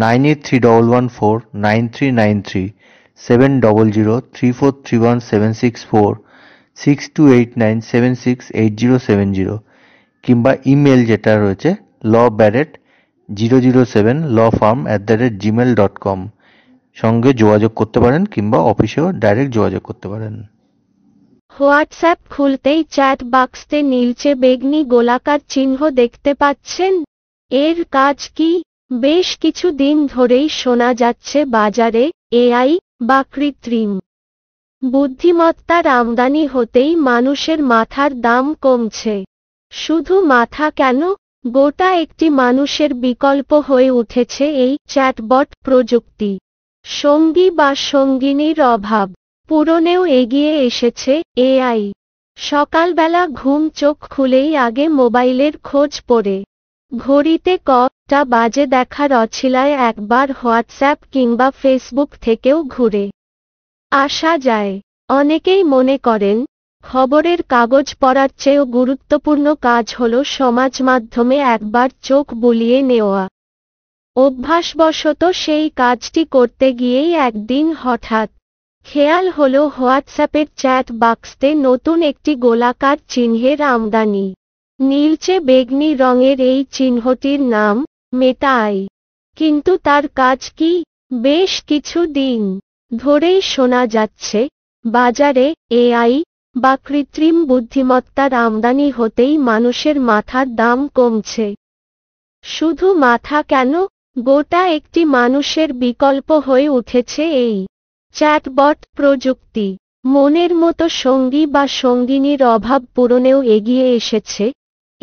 nine eight three double one four nine three nine three seven double zero three four three one seven six four six two eight nine seven six eight zero seven zero কিংবা email যেটা রয়েছে law Barrett zero zero seven law firm at the rate Gmail dot com সঙ্গে যোগাযোগ করতে পারেন কিংবা অফিসেও direct যোগাযোগ করতে পারেন হোয়াটসঅ্যাপ খুলতেই চ্যাট বাক্সতে নীলচে বেগনি গোলাকার চিহ্ন দেখতে পাচ্ছেন এর কাজ কি বেশ কিছু দিন ধরেই শোনা যাচ্ছে বাজারে এআই বা কৃত্রিম বুদ্ধিমত্তার আমদানি হতেই মানুষের মাথার দাম কমছে শুধু মাথা কেন গোটা একটি মানুষের বিকল্প হয়ে উঠেছে এই চ্যাটবট প্রযুক্তি সঙ্গী বা সঙ্গিনীর অভাব পূরণেও এগিয়ে এসেছে এআই সকালবেলা ঘুম চোখ খুলেই আগে মোবাইলের খোঁজ পড়ে ঘড়িতে কটা বাজে দেখার অছিলায় একবার হোয়াটসঅ্যাপ কিংবা ফেসবুক থেকেও ঘুরে আসা যায় অনেকেই মনে করেন খবরের কাগজ পড়ার চেয়েও গুরুত্বপূর্ণ কাজ হল সমাজ মাধ্যমে একবার চোখ বুলিয়ে নেওয়া অভ্যাসবশত সেই কাজটি করতে গিয়েই একদিন হঠাৎ খেয়াল হল হোয়াটসঅ্যাপের চ্যাট বাক্সতে নতুন একটি গোলাকার চিহ্নের আমদানি নীলচে বেগনি রঙের এই চিহ্নটির নাম মেটাই কিন্তু তার কাজ কি বেশ কিছু দিন ধরেই শোনা যাচ্ছে বাজারে এআই বা কৃত্রিম বুদ্ধিমত্তার আমদানি হতেই মানুষের মাথার দাম কমছে শুধু মাথা কেন গোটা একটি মানুষের বিকল্প হয়ে উঠেছে এই চ্যাটবট প্রযুক্তি মনের মতো সঙ্গী বা সঙ্গিনীর অভাব পূরণেও এগিয়ে এসেছে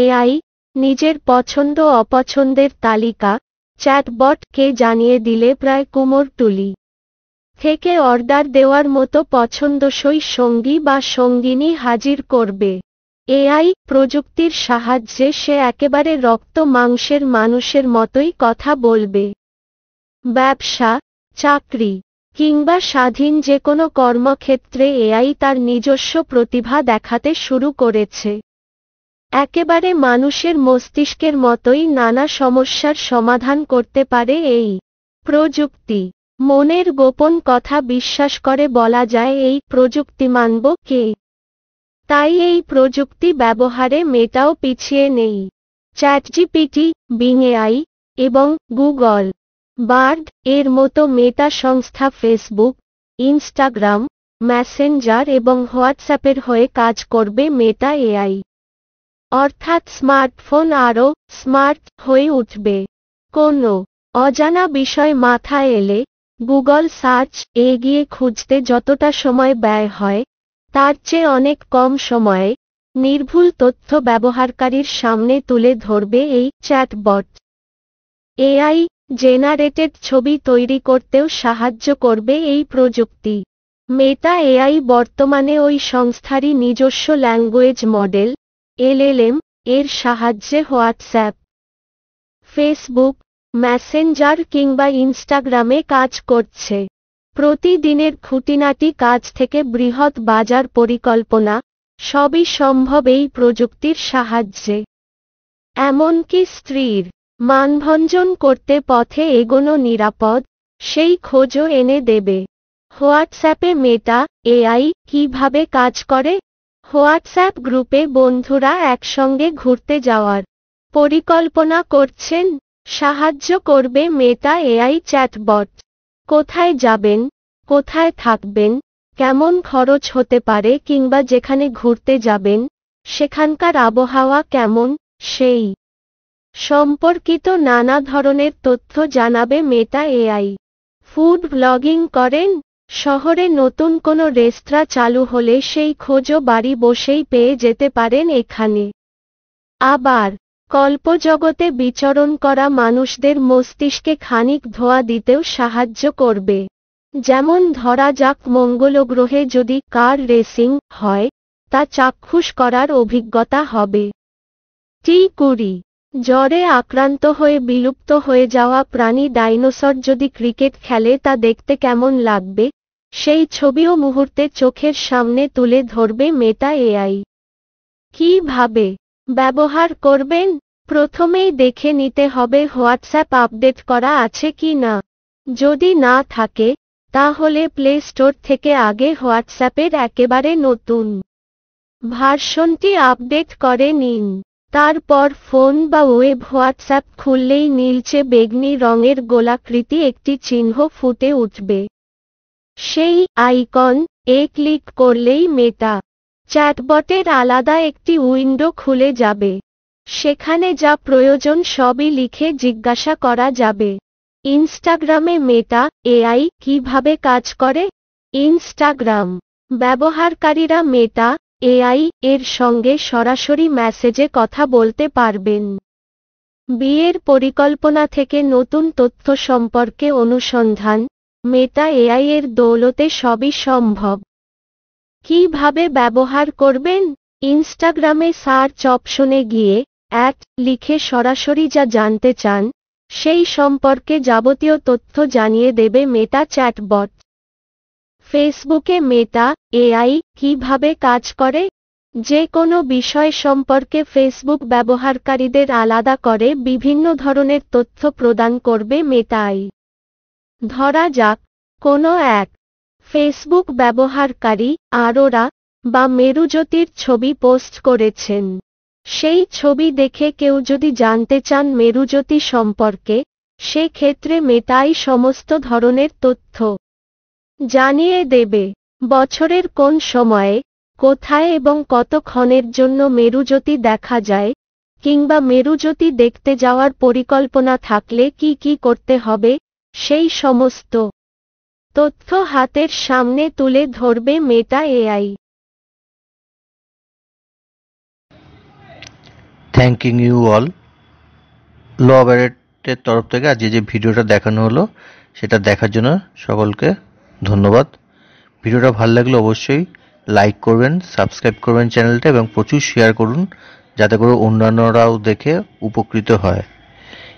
এআই নিজের পছন্দ অপছন্দের তালিকা চ্যাটবটকে জানিয়ে দিলে প্রায় কুমোর তুলি থেকে অর্ডার দেওয়ার মতো পছন্দসই সঙ্গী বা সঙ্গিনী হাজির করবে এআই প্রযুক্তির সাহায্যে সে একেবারে রক্ত মাংসের মানুষের মতোই কথা বলবে ব্যবসা চাকরি কিংবা স্বাধীন যে কোনো কর্মক্ষেত্রে এআই তার নিজস্ব প্রতিভা দেখাতে শুরু করেছে একেবারে মানুষের মস্তিষ্কের মতোই নানা সমস্যার সমাধান করতে পারে এই প্রযুক্তি মনের গোপন কথা বিশ্বাস করে বলা যায় এই প্রযুক্তি মানব কে তাই এই প্রযুক্তি ব্যবহারে মেটাও পিছিয়ে নেই চ্যাটজিপিটি বিংএআই এবং গুগল বার্ড এর মতো মেটা সংস্থা ফেসবুক ইনস্টাগ্রাম ম্যাসেঞ্জার এবং হোয়াটসঅ্যাপের হয়ে কাজ করবে মেটা এআই অর্থাৎ স্মার্টফোন আরও স্মার্ট হয়ে উঠবে কোনো অজানা বিষয় মাথায় এলে গুগল সার্চ এগিয়ে খুঁজতে যতটা সময় ব্যয় হয় তার চেয়ে অনেক কম সময়ে নির্ভুল তথ্য ব্যবহারকারীর সামনে তুলে ধরবে এই চ্যাটবট এআই জেনারেটেড ছবি তৈরি করতেও সাহায্য করবে এই প্রযুক্তি মেটা এআই বর্তমানে ওই সংস্থারই নিজস্ব ল্যাঙ্গুয়েজ মডেল এলএলএম এর সাহায্যে হোয়াটসঅ্যাপ ফেসবুক ম্যাসেঞ্জার কিংবা ইনস্টাগ্রামে কাজ করছে প্রতিদিনের খুঁটিনাটি কাজ থেকে বৃহৎ বাজার পরিকল্পনা সবই সম্ভব এই প্রযুক্তির সাহায্যে এমনকি স্ত্রীর মানভঞ্জন করতে পথে এগোনো নিরাপদ সেই খোঁজও এনে দেবে হোয়াটসঅ্যাপে মেটা এআই কিভাবে কাজ করে হোয়াটসঅ্যাপ গ্রুপে বন্ধুরা একসঙ্গে ঘুরতে যাওয়ার পরিকল্পনা করছেন সাহায্য করবে মেটা এআই চ্যাটবট কোথায় যাবেন কোথায় থাকবেন কেমন খরচ হতে পারে কিংবা যেখানে ঘুরতে যাবেন সেখানকার আবহাওয়া কেমন সেই সম্পর্কিত নানা ধরনের তথ্য জানাবে মেটা এআই ফুড ব্লগিং করেন শহরে নতুন কোনো রেস্তোরাঁ চালু হলে সেই খোঁজও বাড়ি বসেই পেয়ে যেতে পারেন এখানে আবার কল্পজগতে বিচরণ করা মানুষদের মস্তিষ্কে খানিক ধোয়া দিতেও সাহায্য করবে যেমন ধরা যাক মঙ্গলগ্রহে যদি কার রেসিং হয় তা চাক্ষুষ করার অভিজ্ঞতা হবে টি কুড়ি জ্বরে আক্রান্ত হয়ে বিলুপ্ত হয়ে যাওয়া প্রাণী ডাইনোসর যদি ক্রিকেট খেলে তা দেখতে কেমন লাগবে সেই ছবিও মুহূর্তে চোখের সামনে তুলে ধরবে মেটা এআই কিভাবে ব্যবহার করবেন প্রথমেই দেখে নিতে হবে হোয়াটসঅ্যাপ আপডেট করা আছে কি না যদি না থাকে তাহলে প্লে স্টোর থেকে আগে হোয়াটসঅ্যাপের একেবারে নতুন ভার্সনটি আপডেট করে নিন তারপর ফোন বা ওয়েব হোয়াটসঅ্যাপ খুললেই নীলচে বেগনি রঙের গোলাকৃতি একটি চিহ্ন ফুটে উঠবে সেই আইকন এ ক্লিক করলেই মেটা চ্যাটবটের আলাদা একটি উইন্ডো খুলে যাবে সেখানে যা প্রয়োজন সবই লিখে জিজ্ঞাসা করা যাবে ইনস্টাগ্রামে মেটা এআই কিভাবে কাজ করে ইনস্টাগ্রাম ব্যবহারকারীরা মেটা এআই এর সঙ্গে সরাসরি মেসেজে কথা বলতে পারবেন বিয়ের পরিকল্পনা থেকে নতুন তথ্য সম্পর্কে অনুসন্ধান মেটা এআই এর দৌলতে সবই সম্ভব কিভাবে ব্যবহার করবেন ইনস্টাগ্রামে সার্চ অপশনে গিয়ে অ্যাট লিখে সরাসরি যা জানতে চান সেই সম্পর্কে যাবতীয় তথ্য জানিয়ে দেবে মেটা চ্যাটবট ফেসবুকে মেটা এআই কিভাবে কাজ করে যে কোনো বিষয় সম্পর্কে ফেসবুক ব্যবহারকারীদের আলাদা করে বিভিন্ন ধরনের তথ্য প্রদান করবে মেটাই ধরা যাক কোনো এক ফেসবুক ব্যবহারকারী আরোরা বা মেরুজ্যোতির ছবি পোস্ট করেছেন সেই ছবি দেখে কেউ যদি জানতে চান মেরুজ্যোতি সম্পর্কে সে ক্ষেত্রে মেটাই সমস্ত ধরনের তথ্য জানিয়ে দেবে বছরের কোন সময়ে কোথায় এবং কতক্ষণের জন্য মেরুজ্যোতি দেখা যায় কিংবা মেরুজ্যোতি দেখতে যাওয়ার পরিকল্পনা থাকলে কি কি করতে হবে সেই সমস্ত তথ্য হাতের সামনে তুলে ধরবে Meta AI thanking you all law ব্যারেটের তরফ থেকে আজকে যে ভিডিওটা দেখানো হলো সেটা দেখার জন্য সকলকে ধন্যবাদ ভিডিওটা ভালো লাগলে অবশ্যই লাইক করবেন সাবস্ক্রাইব করবেন চ্যানেলটা এবং প্রচুর শেয়ার করুন যাতে করে অন্যান্যরাও দেখে উপকৃত হয়